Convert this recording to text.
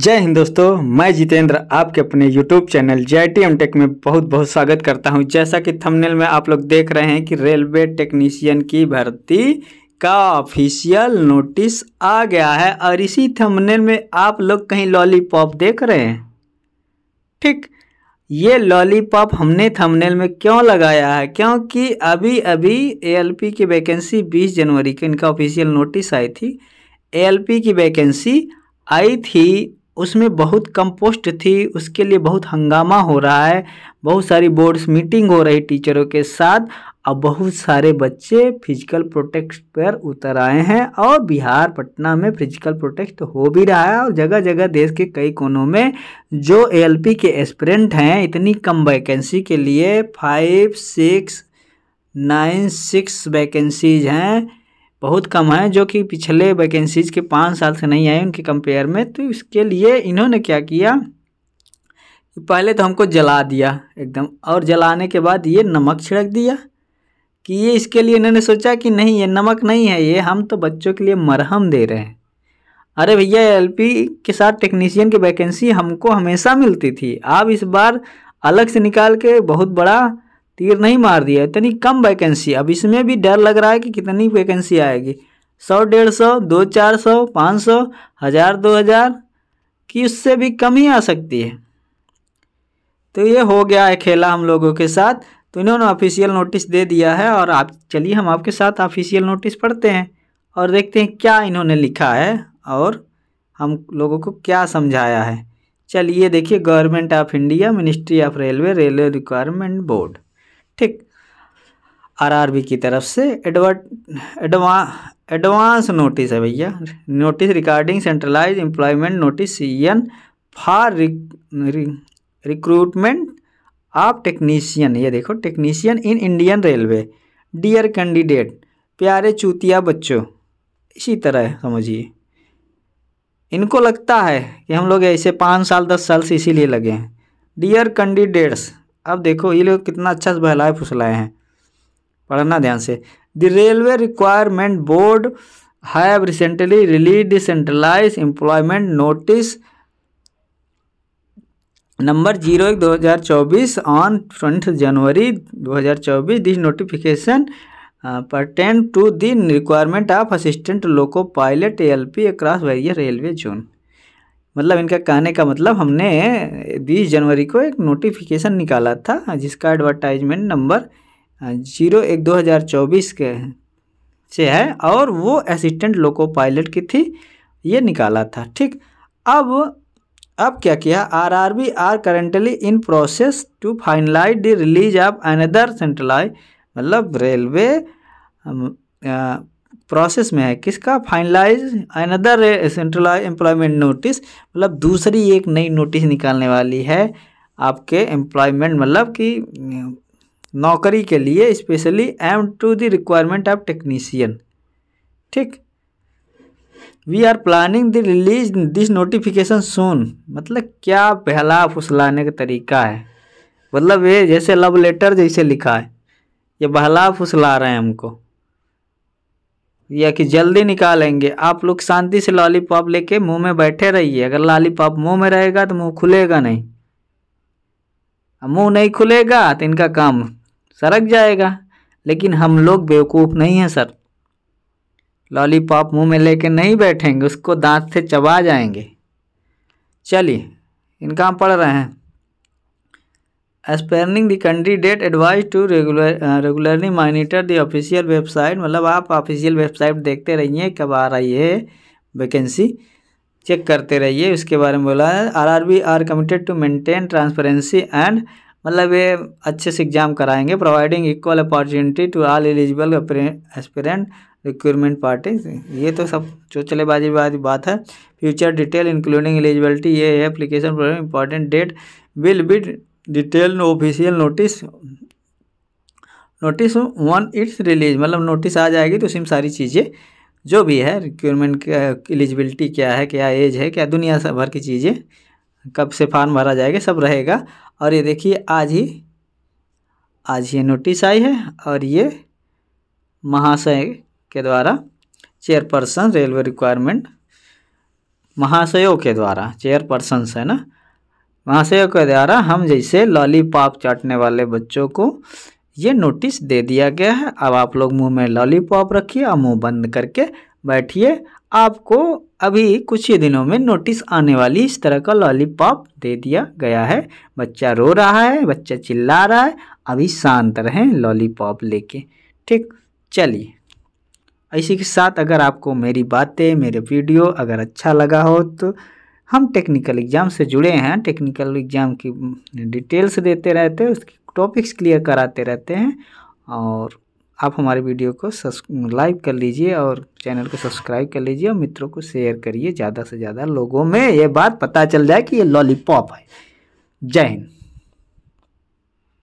जय हिंद दोस्तों मैं जितेंद्र आपके अपने YouTube चैनल जे टेक में बहुत बहुत स्वागत करता हूं जैसा कि थंबनेल में आप लोग देख रहे हैं कि रेलवे टेक्नीशियन की भर्ती का ऑफिशियल नोटिस आ गया है और इसी थंबनेल में आप लोग कहीं लॉलीपॉप देख रहे हैं ठीक ये लॉलीपॉप हमने थंबनेल में क्यों लगाया है क्योंकि अभी अभी ए की वैकेंसी बीस जनवरी को इनका ऑफिशियल नोटिस आई थी ए की वैकेंसी आई थी उसमें बहुत कम पोस्ट थी उसके लिए बहुत हंगामा हो रहा है बहुत सारी बोर्ड्स मीटिंग हो रही टीचरों के साथ और बहुत सारे बच्चे फिजिकल प्रोटेक्ट पर उतर आए हैं और बिहार पटना में फिजिकल प्रोटेक्ट हो भी रहा है और जगह जगह देश के कई कोनों में जो एएलपी के एस्परेंट हैं इतनी कम वैकेंसी के लिए five six nine six vacancies हैं बहुत कम है जो कि पिछले वैकेंसीज के पाँच साल से नहीं आए उनके कंपेयर में तो इसके लिए इन्होंने क्या किया पहले तो हमको जला दिया एकदम और जलाने के बाद ये नमक छिड़क दिया कि ये इसके लिए इन्होंने सोचा कि नहीं ये नमक नहीं है ये हम तो बच्चों के लिए मरहम दे रहे हैं अरे भैया एलपी के साथ टेक्नीशियन की वैकेंसी हमको हमेशा मिलती थी आप इस बार अलग से निकाल के बहुत बड़ा तीर नहीं मार दिया इतनी कम वैकेंसी अब इसमें भी डर लग रहा है कि कितनी वैकेंसी आएगी सौ डेढ़ सौ दो चार सौ पाँच सौ हज़ार दो हज़ार कि उससे भी कम ही आ सकती है तो ये हो गया है खेला हम लोगों के साथ तो इन्होंने ऑफिशियल नोटिस दे दिया है और आप चलिए हम आपके साथ ऑफिशियल नोटिस पढ़ते हैं और देखते हैं क्या इन्होंने लिखा है और हम लोगों को क्या समझाया है चलिए देखिए government of India ministry of railway railway requirement board ठीक आरआरबी की तरफ से एडवर्ट एडवा एडवांस नोटिस है भैया notice regarding centralise employment notice C N for recruitment आप टेक्नीशियन ये देखो technician in Indian railway dear candidate प्यारे चूतिया बच्चों इसी तरह समझिए इनको लगता है कि हम लोग ऐसे पाँच साल दस साल से इसीलिए लगे हैं डियर कैंडिडेट्स अब देखो ये लोग कितना अच्छा से बहलाए फुसलाए हैं पढ़ना ध्यान से the railway requirement board have recently release decentralise employment notice number zero एक दो हज़ार चौबीस ऑन ट्वेंथ जनवरी दो हज़ार चौबीस this notification to to requirement of assistant loco pilot L P across various railway zone मतलब इनका कहने का मतलब हमने बीस जनवरी को एक नोटिफिकेशन निकाला था जिसका एडवर्टाइजमेंट नंबर जीरो एक दो हज़ार चौबीस के से है और वो असिस्टेंट लोको पायलट की थी ये निकाला था ठीक अब अब क्या किया R R B are currently in process to finalise the release of another centralise मतलब रेलवे प्रोसेस में है किसका finalise another central employment notice मतलब दूसरी एक नई नोटिस निकालने वाली है आपके एम्प्लॉयमेंट मतलब कि नौकरी के लिए specially aim to the requirement of technician ठीक we are planning the release this notification soon मतलब क्या पहला फुसलाने का तरीका है मतलब ये जैसे लव लेटर जैसे लिखा है ये बहला फुसला रहे हैं हमको या कि जल्दी निकालेंगे आप लोग शांति से लॉलीपॉप लेके मुंह में बैठे रहिए अगर लॉलीपॉप मुंह में रहेगा तो मुंह खुलेगा नहीं मुंह नहीं खुलेगा तो इनका काम सरक जाएगा लेकिन हम लोग बेवकूफ़ नहीं हैं सर लॉलीपॉप मुंह में लेके नहीं बैठेंगे उसको दांत से चबा जाएंगे चलिए इनका हम पढ़ रहे हैं spanning the candidate advise to regular regularly monitor the official website मतलब आप ऑफिशियल वेबसाइट देखते रहिए कब आ रही है वैकेंसी चेक करते रहिए उसके बारे में बोला है R R B are committed to maintain transparency and मतलब ये अच्छे से एग्जाम कराएंगे providing equal opportunity to all eligible aspirant recruitment party ये तो सब चोचलेबाजी वाली बात है फ्यूचर डिटेल इंक्लूडिंग एलिजिबिलिटी ये application program important date will be detail official notice notice one it's release मतलब नोटिस आ जाएगी तो उसमें सारी चीज़ें जो भी है रिक्वायरमेंट एलिजिबिलिटी क्या है क्या एज है क्या दुनिया भर की चीज़ें कब से फार्म भरा जाएगा सब रहेगा और ये देखिए आज ही आज ये नोटिस आई है और ये महाशय के द्वारा चेयरपर्सन रेलवे रिक्वायरमेंट महाशयों के द्वारा चेयरपर्सन है ना वहाँ से कह रहा हम जैसे लॉलीपॉप चाटने वाले बच्चों को ये नोटिस दे दिया गया है अब आप लोग मुंह में लॉलीपॉप रखिए और मुँह बंद करके बैठिए आपको अभी कुछ ही दिनों में नोटिस आने वाली इस तरह का लॉलीपॉप दे दिया गया है बच्चा रो रहा है बच्चा चिल्ला रहा है अभी शांत रहें लॉलीपॉप लेके ठीक चलिए इसी के साथ अगर आपको मेरी बातें मेरे वीडियो अगर अच्छा लगा हो तो हम टेक्निकल एग्ज़ाम से जुड़े हैं टेक्निकल एग्ज़ाम की डिटेल्स देते रहते हैं उसकी टॉपिक्स क्लियर कराते रहते हैं और आप हमारे वीडियो को लाइक कर लीजिए और चैनल को सब्सक्राइब कर लीजिए और मित्रों को शेयर करिए ज़्यादा से ज़्यादा लोगों में ये बात पता चल जाए कि ये लॉलीपॉप है जय हिंद